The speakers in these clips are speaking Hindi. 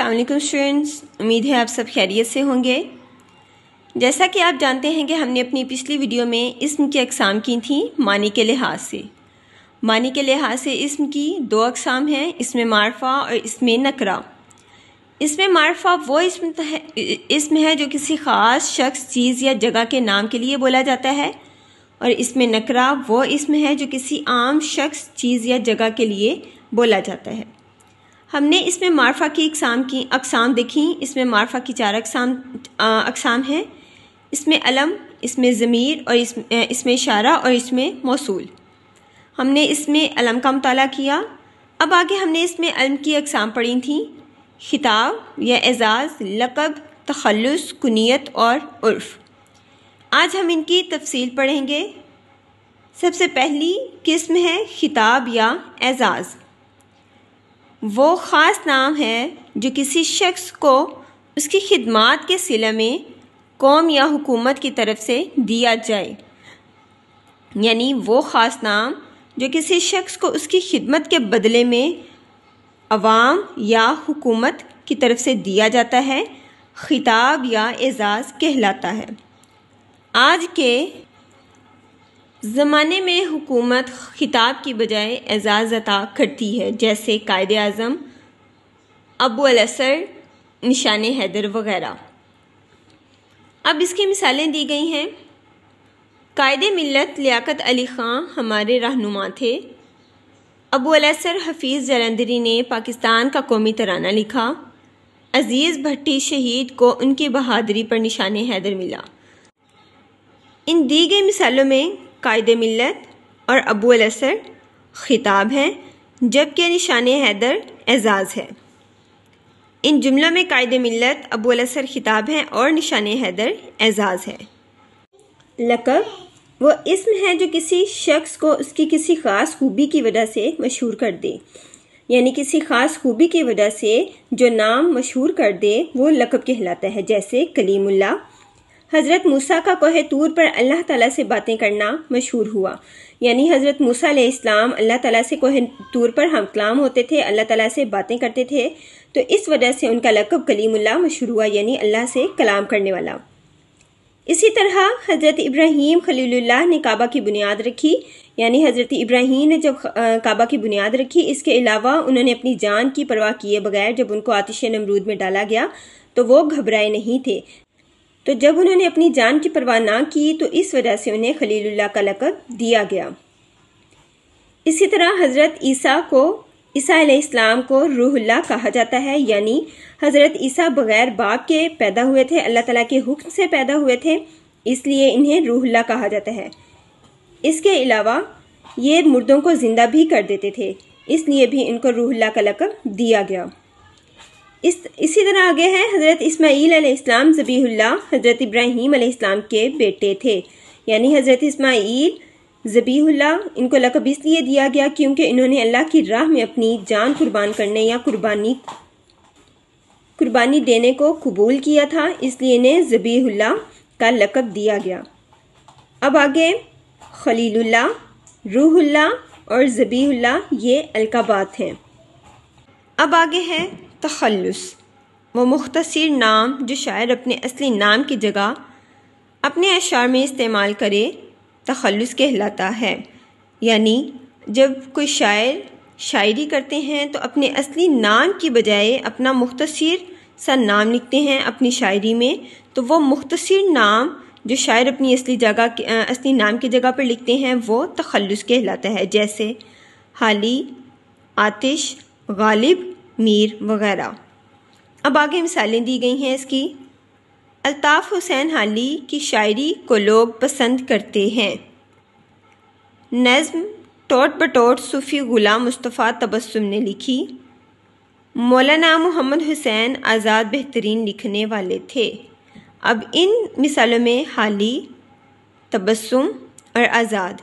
अस्सलाम स्टूडेंट्स उम्मीद है आप सब खैरियत से होंगे जैसा कि आप जानते हैं कि हमने अपनी पिछली वीडियो में इसम की अकसाम की थी मानी के लिहाज से मानी के लिहाज से इसम की दो अकसाम हैं इसमें मारफा और इसमें नकरा इसमें मारफा वो इसम इसम है जो किसी ख़ास शख्स चीज़ या जगह के नाम के लिए बोला जाता है और इसमें नकरा वो इसम है जो किसी आम शख्स चीज़ या जगह के लिए बोला जाता है हमने इसमें मारफा की इकसाम की अकसाम देखी इसमें मारफा की चार अकसाम अकसाम हैं इसमें अलम इसमें ज़मीर और इस, इसमें इशारा और इसमें मौसूल हमने इसमें अलम का मताल किया अब आगे हमने इसमें अलम की अकसाम पढ़ी थी खिताब या एजाज़ लकब तखलस कुनीत और उर्फ आज हम इनकी तफसील पढ़ेंगे सबसे पहली किस्म है खिताब या एजाज़ वो ख़ास नाम है जो किसी शख्स को उसकी खिदमत के सिले में कौम या हुकूमत की तरफ से दिया जाए यानी वो ख़ास नाम जो किसी शख्स को उसकी खिदमत के बदले में अवाम या हुकूमत की तरफ से दिया जाता है खिताब या एजाज़ कहलाता है आज के ज़माने में हुकूमत ख़िताब की बजाय एजाज़ अता करती है जैसे कायद अज़म अबू निशान हैदर वगैरह अब इसकी मिसालें दी गई हैं कायद मिलत लियाकत अली ख़ान हमारे रहनुमा थे अबू अलसर हफीज़ जलंधरी ने पाकिस्तान का कौमी तराना लिखा अज़ीज़ भट्टी शहीद को उनकी बहादरी पर निशान हैदर मिला इन दी गई मिसालों में कायद मिलत और अबूल असर ख़िताब हैं जबकि निशान हैदर एजाज़ है इन जुमलों में कायद मिलत अबूल असर ख़िताब हैं और निशान हैदर एजाज़ है लकब वो इसम है जो किसी शख्स को उसकी किसी ख़ास खूबी की वजह से मशहूर कर दे यानी किसी ख़ास खूबी की वजह से जो नाम मशहूर कर दे वो लकब कहलाता है जैसे कलीमुल्ला हज़रत मूसा का कोह तूर पर अल्लाह ताला से बातें करना मशहूर हुआ यानी हज़रत मूसा इस्लाम अल्लाह ताला से कोह तूर पर हम कलाम होते थे अल्लाह ताला से बातें करते थे तो इस वजह से उनका लकब कलीमुल्ला मशहूर हुआ यानी अल्लाह से कलाम करने वाला इसी तरह हज़रत इब्राहिम खलीलुल्लाह ने काबा की बुनियाद रखी यानी हज़रत इब्राहिम ने जब काबा की बुनियाद रखी इसके अलावा उन्होंने अपनी जान की परवाह किए बगैर जब उनको आतिश नमरूद में डाला गया तो वो घबराए नहीं थे तो जब उन्होंने अपनी जान की परवाह ना की तो इस वजह से उन्हें खलीलुल्लाह का लकब दिया गया इसी तरह हज़रत ईसा को ईसा इस्लाम को रूहुल्ला कहा जाता है यानी हज़रत ईसा बगैर बाप के पैदा हुए थे अल्लाह ताला के हुक्म से पैदा हुए थे इसलिए इन्हें रूहुल्ला कहा जाता है इसके अलावा ये मुर्दों को ज़िंदा भी कर देते थे इसलिए भी इनको रूहुल्ला का लकब दिया गया इस इसी तरह आगे हैं हज़रत इसमाईल इस्लाम ज़बीहुल्ला हज़रत इब्राहीम इस्लाम के बेटे थे यानी हज़रत इसमाईल ज़बीहुल्ला इनको लकब इसलिए दिया गया क्योंकि इन्होंने अल्लाह की राह में अपनी जान कुर्बान करने या कुर्बानी कुर्बानी देने को कबूल किया था इसलिए इन्हें ज़बीहुल्ला का लकब दिया गया अब आगे खलीलुल्ला रूहुल्ला और ज़बीहुल्ला ये अलकाबात हैं अब आगे है तखलस व मुख्तर नाम जो शायर अपने असली नाम की जगह अपने अशार में इस्तेमाल करे तखलस कहलाता है यानी जब कोई शायर शायरी करते हैं तो अपने असली नाम की बजाय अपना मुख्तर सा नाम लिखते हैं अपनी शायरी में तो वह मुख्तर नाम जो शायर अपनी असली जगह असली नाम की जगह पर लिखते हैं वो तखलस कहलाता है जैसे हाली आतिश गालिब मीर वगैरह अब आगे मिसालें दी गई हैं इसकी अल्ताफ़ हुसैन हाली की शायरी को लोग पसंद करते हैं नज़म टोट बटोट सूफ़ी ग़ुलाम मुस्तफ़ा तबसम ने लिखी मौलाना मोहम्मद हुसैन आज़ाद बेहतरीन लिखने वाले थे अब इन मिसालों में हाली तबस्सुम और आज़ाद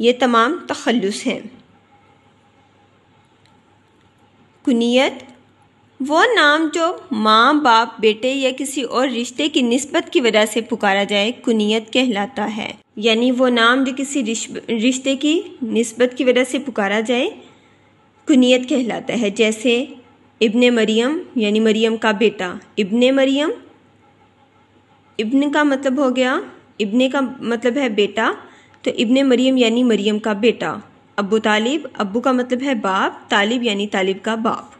ये तमाम तखलस हैं कुनीत वो नाम जो माँ बाप बेटे या किसी और रिश्ते की नस्बत की वजह से पुकारा जाए कुनीत कहलाता है यानी वो नाम जो किसी रिश्ते की नस्बत की वजह से पुकारा जाए कुनीत कहलाता है जैसे इबन मरियम यानी मरियम का बेटा इबन मरियम इब्न का मतलब हो गया इबन का मतलब है बेटा तो इबन मरियम यानी मरियम का बेटा अबू तालिब अबू का मतलब है बाप तालिब यानी तालिब का बाप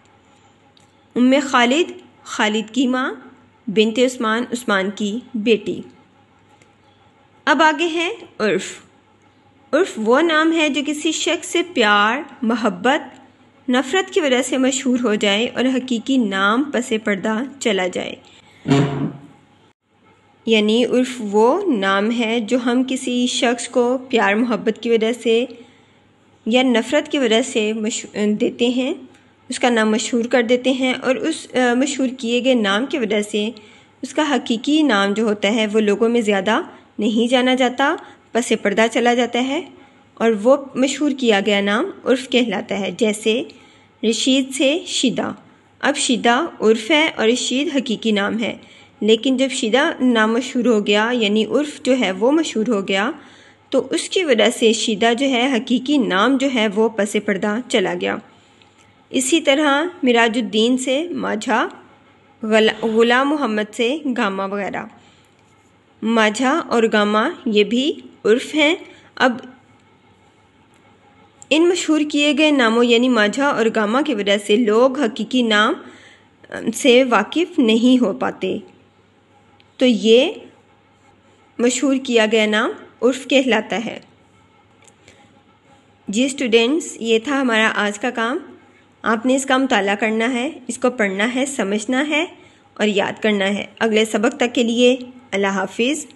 उम खालिद खालिद की माँ बिनते उस्मान उस्मान की बेटी अब आगे है उर्फ उर्फ वो नाम है जो किसी शख्स से प्यार मोहब्बत नफ़रत की वजह से मशहूर हो जाए और हकीकी नाम पसे पर्दा चला जाए यानी उर्फ वो नाम है जो हम किसी शख्स को प्यार मोहब्बत की वजह से या नफ़रत की वजह से देते हैं उसका नाम मशहूर कर देते हैं और उस मशहूर किए गए नाम की वजह से उसका हकीकी नाम जो होता है वो लोगों में ज़्यादा नहीं जाना जाता पस पर्दा चला जाता है और वो मशहूर किया गया नाम उर्फ कहलाता है जैसे रशीद से शीदा अब शीदा उर्फ है और रशीद हकीकी नाम है लेकिन जब शीदा नाम मशहूर हो गया यानी उर्फ जो है वो मशहूर हो गया तो उसकी वजह से शीदा जो है हकीकी नाम जो है वो पस पर्दा चला गया इसी तरह मिराजुद्दीन से माझा गुलाम मोहम्मद से गामा वगैरह माझा और गामा ये भी उर्फ हैं अब इन मशहूर किए गए नामों यानी माझा और गामा की वजह से लोग हकीकी नाम से वाकिफ़ नहीं हो पाते तो ये मशहूर किया गया नाम उर्फ कहलाता है जी स्टूडेंट्स ये था हमारा आज का काम आपने इसका मुताला करना है इसको पढ़ना है समझना है और याद करना है अगले सबक तक के लिए अल्लाह हाफिज़